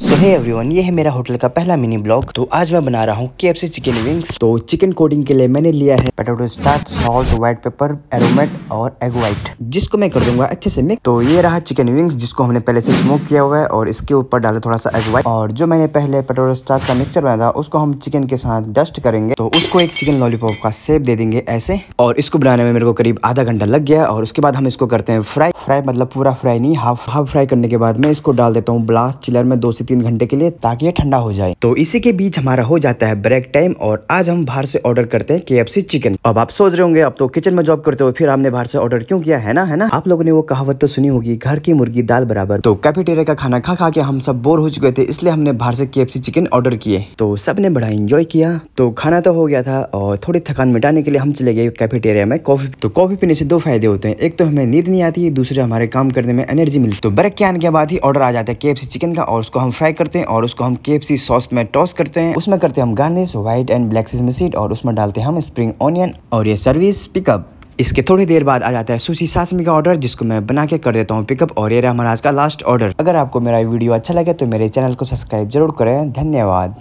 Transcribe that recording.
सो है एवरीवन ये है मेरा होटल का पहला मिनी ब्लॉग तो आज मैं बना रहा हूँ केएफसी चिकन विंग्स तो चिकन कोडिंग के लिए मैंने लिया है potato starch salt white pepper aromat और एग व्हाइट जिसको मैं कर दूंगा अच्छे से मिक्स तो ये रहा चिकन विंग्स जिसको हमने पहले से स्मोक किया हुआ है और इसके ऊपर डाले थोड़ा सा एग व्हाइट और जो मैंने पहले पटेटो स्टार्च का मिक्सर बनाया था उसको हम चिकन के साथ डस्ट करेंगे तो उसको एक चिकन लॉलीपॉप का सेप दे देंगे ऐसे और इसको बनाने में मेरे को करीब आधा घंटा लग गया और उसके बाद हम इसको करते हैं फ्राई फ्राई मतलब पूरा फ्राई नहीं हाफ हाफ फ्राई करने के बाद मैं इसको डाल देता हूँ ब्लास्ट चिलर में दो से से तीन घंटे के लिए ताकि ये ठंडा हो जाए तो इसी के बीच हमारा हो जाता है ब्रेक टाइम और आज हम बाहर से ऑर्डर करते हैं के चिकन अब आप सोच रहे होंगे अब तो किचन में जॉब करते हो फिर आपने बाहर से ऑर्डर क्यों किया है ना है ना आप लोगों ने वो कहावत तो सुनी होगी घर की मुर्गी दाल बराबर तो कैफेटेरिया का खाना खा खा के हम सब बोर हो चुके थे इसलिए हमने बाहर से के चिकन ऑर्डर किए तो सब ने बड़ा इंजॉय किया तो खाना तो हो गया था और थोड़ी थकान मिटाने के लिए हम चले गए कैफेटेरिया में कॉफी तो कॉफी पीने से दो फायदे होते हैं एक तो हमें नींद नहीं आती दूसरे हमारे काम करने में एनर्जी मिलती तो ब्रेक के आने के बाद ही ऑर्डर आ जाता है के चिकन का और उसको हम फ्राई करते हैं और उसको हम के सॉस में टॉस करते हैं उसमें करते हैं हम garnish white and black seed और उसमें डालते हैं हम स्प्रिंग ऑनियन और ये सर्विस पिकअप इसके थोड़ी देर बाद आ जाता है सुशी सासमी का ऑर्डर जिसको मैं बना के कर देता हूँ पिकअप और ये रहा हमारा आज का लास्ट ऑर्डर अगर आपको मेरा वीडियो अच्छा लगे तो मेरे चैनल को सब्सक्राइब जरूर करें धन्यवाद